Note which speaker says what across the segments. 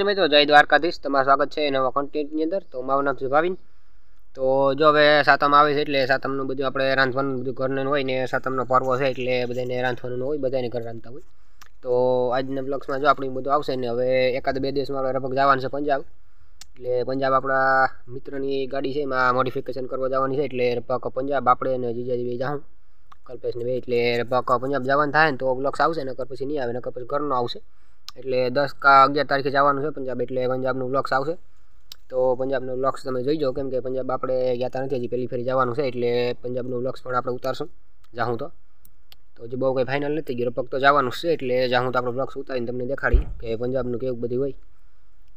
Speaker 1: નમસ્તે મિત્રો જય દ્વારકાધીશ તમારું સ્વાગત છે નવા કન્ટેન્ટની અંદર તો મારું નામ છે તો જો હવે સાતમ આવે છે એટલે સાતમનું બધું આપણે રાંધવાનું બધું ઘરનું હોય ને સાતમનો પર્વ છે એટલે બધાને રાંધવાનું હોય બધાને ઘર રાંધતા હોય તો આજના બ્લોગ્સમાં જો આપણે બધું આવશે ને હવે એકાદ બે દિવસમાં આપણે લગભગ જવાનું છે પંજાબ એટલે પંજાબ આપણા મિત્રની ગાડી છે એમાં મોડિફિકેશન કરવા જવાની છે એટલે લગભગ પંજાબ આપણે અને જીજાજી બે જાઉં કલ્પેશને બે એટલે લગભગ પંજાબ જવાનું થાય ને તો બ્લોગ્સ આવશે નકર પછી નહીં આવે નકર પછી ઘરનો આવશે એટલે દસ કા અગિયાર તારીખે જવાનું છે પંજાબ એટલે પંજાબનું બ્લોક્સ આવશે તો પંજાબનું બ્લોક્સ તમે જોઈ જાઓ કેમ કે પંજાબ આપણે ગયા નથી હજી પહેલી ફેરી જવાનું છે એટલે પંજાબનું બ્લોક્સ પણ આપણે ઉતારશું જાઉં તો તો હજી બહુ કંઈ ફાઇનલ નથી ગયો ફક્ત જવાનું છે એટલે જાઉં તો આપણો બ્લોક્સ ઉતારીને તમને દેખાડી કે પંજાબનું કેવું બધું હોય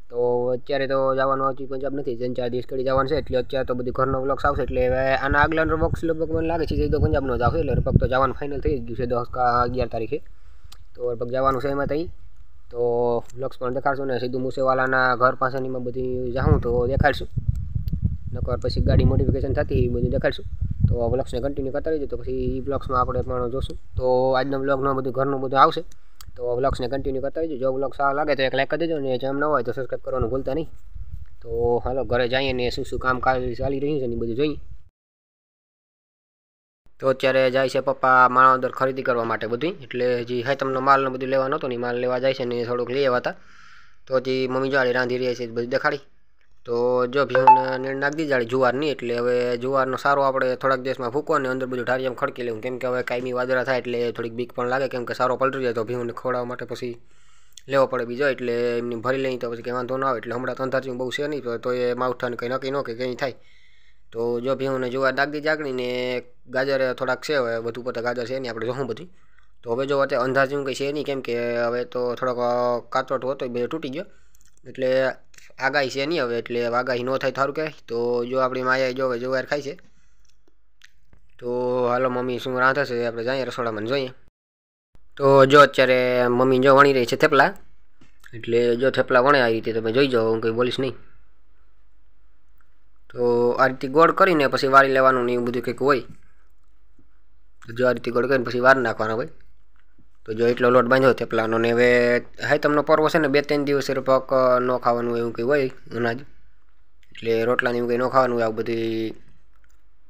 Speaker 1: તો અત્યારે તો જવાનું હજી પંજાબ નથી ત્રણ ચાર દિવસ કરી જવાનું છે એટલે અત્યારે તો બધું ઘરનો બ્લોક્સ આવશે એટલે હવે આના આગલાનો બોક્સ લગભગ મને લાગે છે તો પંજાબનો જ આવશે એટલે ફક્ત જવાનું ફાઇનલ થઈ ગયું છે દસ અગિયાર તારીખે તો લગભગ જવાનું છે એમાં ત્યાં તો વ્લોગ્સ પણ દેખાડશું ને સીધું મુસેવાલાના ઘર પાસેનીમાં બધી જાઉં તો દેખાડશું નકર પછી ગાડી મોડિફિકેશન થતી એ બધું દેખાડશું તો વ્લોગ્સને કન્ટિન્યુ કરતા રહીજો તો પછી એ વ્લોગ્સમાં આપણે પણ જોશું તો આજના વ્લોગનું બધું ઘરનું બધું આવશે તો વ્લોગ્સને કન્ટિન્યુ કરતા રહીજો જો વ્લોગ સારા લાગે તો એક લાઈક કરી દેજો ને જેમ ન હોય તો સબસ્ક્રાઈબ કરવાનું ભૂલતા નહીં તો હાલો ઘરે જઈએ ને શું શું કામ કાલ ચાલી રહ્યું છે ને બધું જોઈએ તો અત્યારે જાય છે પપ્પા માણાવદર ખરીદી કરવા માટે બધું એટલે જે હે તમને માલને બધું લેવાનો હતો ને માલ લેવા જાય છે ને થોડુંક લઈ આવ્યા તો જે મમ્મી જાળી રાંધી રહી છે બધી દેખાડી તો જો ભીમને નીણ નાખી દીધી જાળી જુવારની એટલે હવે જુવારનો સારો આપણે થોડાક દિવસમાં ફૂકો અને અંદર બધું ઢારી એમ ખડકી લેવું કેમ કે હવે કાયમી વાદરા થાય એટલે થોડીક બીક પણ લાગે કેમ કે સારો પલટી જાય તો ભીમને ખવડાવવા માટે પછી લેવો પડે બીજો એટલે એમની ભરી લઈ તો પછી કંઈ વાંધો ન આવે એટલે હમણાં તો અંધાર્યું બહુ છે નહીં તો એ માવઠાને કંઈ નક્કી ન કે કંઈ થાય તો જો ભેહુંને જોવા ડાગડી ને ગાજર થોડાક છે હવે વધુ પડતા ગાજર છે નહીં આપણે જોઉં બધી તો હવે જો અત્યારે અંદાજ જેવું કંઈ છે નહીં કેમ કે હવે તો થોડોક કાતરોટ હતો એ બધો તૂટી ગયો એટલે આગાહી છે નહીં હવે એટલે આગાહી ન થાય થારું કહેવાય તો જો આપણી માયા જો હવે જોવાર ખાય છે તો હાલો મમ્મી શું રાંધે છે આપણે જઈએ રસોડામાં જોઈએ તો જો અત્યારે મમ્મી જો વણી રહી છે થેપલા એટલે જો થેપલા વણે આવી રીતે તમે જોઈ જાઓ હું કંઈ બોલીશ નહીં તો આ રીતે ગોળ કરીને પછી વાળી લેવાનું ને એવું બધું કંઈક હોય તો જો આ રીતે ગોળ કરીને પછી વારી નાખવાના હોય તો જો એટલો લોટ બાંધ્યો થેપલાનો ને હવે હા તમને પર્વ છે ને બે ત્રણ દિવસ રૂપક ન ખાવાનું એવું કંઈ હોય અનાજ એટલે રોટલાને એવું કંઈ ન ખાવાનું હોય આવું બધી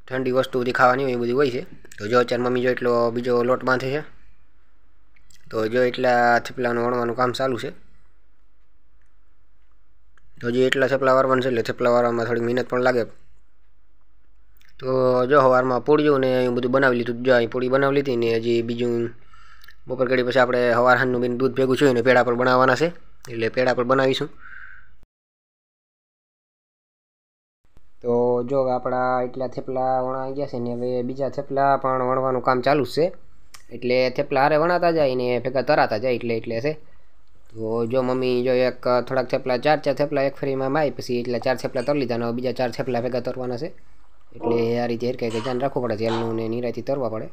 Speaker 1: ઠંડી વસ્તુ બધી ખાવાની હોય એ બધી હોય છે તો જો અત્યારે મમ્મી જો એટલો બીજો લોટ બાંધે છે તો જો એટલા થેપલાનું વણવાનું કામ ચાલુ છે તો હજી એટલા થેપલા વારવાના છે એટલે થેપલા વારવામાં થોડી મહેનત પણ લાગે તો જો હવારમાં પૂળ્યું ને અહીં બધું બનાવી લીધું જો અહીં પૂળી બનાવી લીધી ને હજી બીજું બપોર કરી પછી આપણે હવાર હાંજનું બેન દૂધ ભેગું છું ને પેડા પર બનાવવાના છે એટલે પેડા પર બનાવીશું તો જો આપણા એટલા થેપલા વણાઈ ગયા છે ને હવે બીજા થેપલા પણ વણવાનું કામ ચાલુ છે એટલે થેપલા હારે વણાતા જાય ને ભેગા તરાતા જાય એટલે એટલે છે તો જો મમ્મી જો એક થોડાક થેપલા ચાર ચાર થેપલા એક ફ્રીમાં માય પછી એટલે ચાર થેપલા તરી લીધા બીજા ચાર થેપલા ભેગા તરવાના છે એટલે આ રીતે હેર કંઈક ધ્યાન રાખવું પડે જેલનું ને નિરાયથી તરવા પડે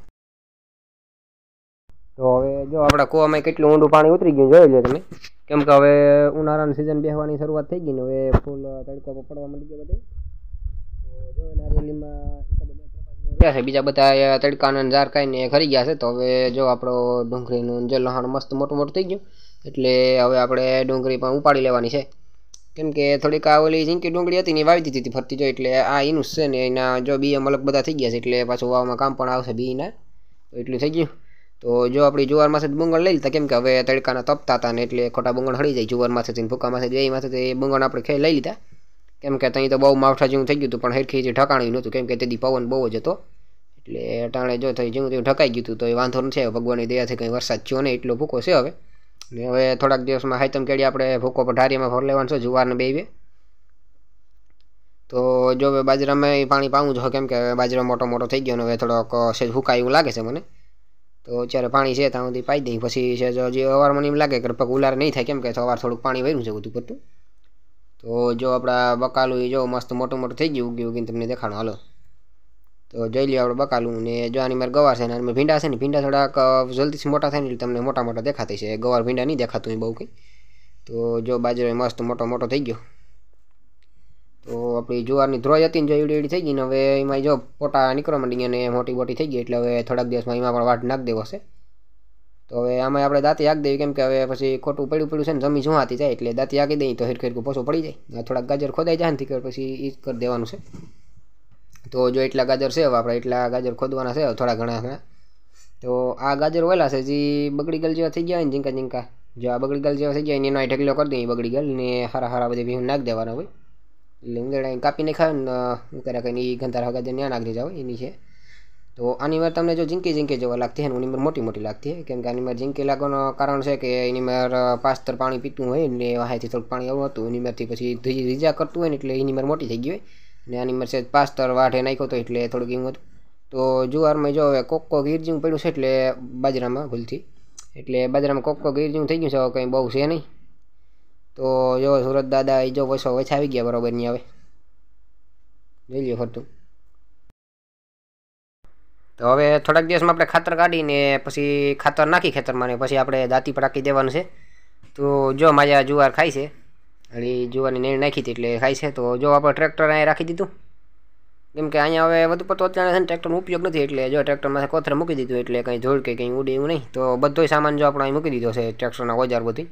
Speaker 1: તો હવે જો આપણા કૂવામાં કેટલું ઊંડું પાણી ઉતરી ગયું જોઈ લો તમે કેમ કે હવે ઉનાળાની સિઝન બેહવાની શરૂઆત થઈ ગઈ ને હવે ફૂલ તડકો પકડવા મળી ગયો બધે તો જો નારિયેલીમાં ગયા છે બીજા બધા તડકાના જાર કાંઈને ખરી ગયા છે તો હવે જો આપણો ડુંગળીનું જે લહાણ મસ્ત મોટું મોટું થઈ ગયું એટલે હવે આપણે ડુંગળી પણ ઉપાડી લેવાની છે કેમ કે થોડીક આ ઓલી જીંકી ડુંગળી હતી ને વાવી દીધી હતી ફરતી જો એટલે આ એનું છે ને એના જો બી અલગ બધા થઈ ગયા છે એટલે પાછું વાવમાં કામ પણ આવશે બીના તો એટલું થઈ ગયું તો જો આપણે જુવારમાંથી બુંગણ લઈ લીધા કેમ કે હવે તડકાના તપતા હતા ને એટલે ખોટા બુંગણ હળી જાય જુવારમાંથી ભૂકામાંથી બે માંથી એ બુંગણ આપણે ખે લઈ લીધા કેમ કે ત્યાં તો બહુ માવઠા જેવું થઈ ગયું હતું પણ હેરખી જે ઢકાણ્યું નહોતું કેમ કે તેથી પવન બહુ જ હતો એટલે અટાણે જો થઈ જેવું તેવું ઢકાઈ ગયું હતું તો એ વાંધો નથી આવ્યો ભગવાનની દયાથી કંઈ વરસાદ થયો નહીં એટલો ભૂકો છે હવે ને હવે થોડાક દિવસમાં હાઈતમ કેડી આપણે ભૂકો પઢારીમાં ભર લેવાનું છે જુવારને બે તો જો હવે બાજરામાં પાણી પાવું જ હોય કેમ કે બાજરો મોટો મોટો થઈ ગયો ને હવે થોડોક સેજ ભૂકાય એવું લાગે છે મને તો અત્યારે પાણી છે ત્યાં સુધી પાઈ દઈ પછી છે જો હજી અવારમાં એમ લાગે કે પગ ઉલાર નહીં થાય કેમ કે અવાર થોડુંક પાણી વહેલું છે બધું બધું તો જો આપણા બકાલું જો મસ્ત મોટું મોટું થઈ ગયું ઉગી ઉગીને તમને દેખાડો હાલો તો જોઈ લઈએ આપણે બકાલું ને જો મારે ગવાર છે ને આની ભીંડા છે ને ભીંડા થોડાક જલ્દીથી મોટા થાય ને એટલે તમને મોટા મોટા દેખાતા છે ગવાર ભીંડા નહીં દેખાતું બહુ કંઈ તો જો બાજરો મસ્ત મોટો મોટો થઈ ગયો તો આપણી જુવારની ધ્રોઈ હતી ને જો એવડી એવડી થઈ ગઈ ને હવે એમાં જો પોટા નીકળવા માંડી અને મોટી મોટી થઈ ગઈ એટલે હવે થોડાક દિવસમાં એમાં પણ વાટ નાખી દેવો છે તો હવે આમાં આપણે દાંતી આંકી દેવી કેમ કે હવે પછી ખોટું પડ્યું પડ્યું છે ને જમી જોવાતી જાય એટલે દાંતી આગી દઈએ તો હેરખેર પોછું પડી જાય થોડાક ગાજર ખોદાઈ જાય ને પછી એ કરી દેવાનું છે તો જો એટલા ગાજર છે હવે આપણે એટલા ગાજર ખોદવાના છે થોડા ઘણા ઘણા તો આ ગાજર વેલા છે જે બગડી ગયેલ જેવા થઈ ગયા હોય ને ઝીંકા ઝીંકા જો આ બગડી ગયેલ જેવા થઈ ગયા એનો ઢગલો કરી દઈએ બગડી ગયેલ ને હારા હારા બધી ભીહું નાખી દેવાના હોય એટલે ઉંદરડા કાપીને ખાવે ને શું કરે કંઈ ઘંધારા ગાજર ત્યાં નાખી દેજા હોય એની છે તો આની વાર તમને જો ઝીંકી ઝીંકી જેવા લાગતી હોય ને એની મોટી મોટી લાગતી હોય કેમ કે આની ઝીંકી લાગવાનું કારણ છે કે એની માર પાસ્તર પાણી પીતું હોય ને વાહેથી થોડુંક પાણી આવું હતું એની મારથી પછી ધીજી કરતું હોય ને એટલે એની માર મોટી થઈ ગઈ હોય ને આની માર પાસ્તર વાઢે નાખ્યો હતો એટલે થોડુંક એવું હતું તો જુવારમાં જો હવે કોક કોક ઈરજીંગ પડ્યું છે એટલે બાજરામાં ભૂલથી એટલે બાજરામાં કોક કોક ઈરજીંગ થઈ ગયું છે હવે કંઈ બહુ છે નહીં તો જો સુરત દાદા એ જો પૈસો આવી ગયા બરાબર નહીં આવે જોઈ લ્યો ફરતું તો હવે થોડાક દિવસમાં આપણે ખાતર કાઢીને પછી ખાતર નાખી ખેતરમાં ને પછી આપણે દાંતી પટાકી દેવાનું છે તો જો માજા જુવાર ખાય છે એટલે જુવારની નેણ નાખી હતી એટલે ખાય છે તો જો આપણે ટ્રેક્ટર અહીંયા રાખી દીધું કેમ કે અહીંયા હવે વધુ પડતો અત્યારે છે ને ટ્રેક્ટરનો ઉપયોગ નથી એટલે જો ટ્રેક્ટરમાં કોથર મૂકી દીધું એટલે કંઈ ધોળ કે કંઈ ઉડે એવું નહીં તો બધો સામાન જો આપણે અહીં મૂકી દીધો છે ટ્રેક્ટરના ઓજાર બધી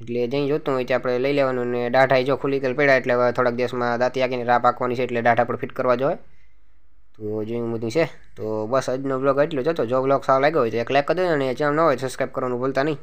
Speaker 1: એટલે જઈ જોતું હોય ત્યાં આપણે લઈ લેવાનું ને દાઢા જો ખુલ્લી પડ્યા એટલે થોડાક દિવસમાં દાંતી આગીને રા પાકવાની છે એટલે દાઢા પર ફિટ કરવા જોઈએ તો જોઈન બધું છે તો બસ આજનો બ્લોગ એટલો જ હતો જો બ્લોગ સારો લાગ્યો હોય તો એક લાઈક કરી દેજો અને ચેનલ ન હોય સબસ્ક્રાઈબ કરવાનું ભૂલતા નહીં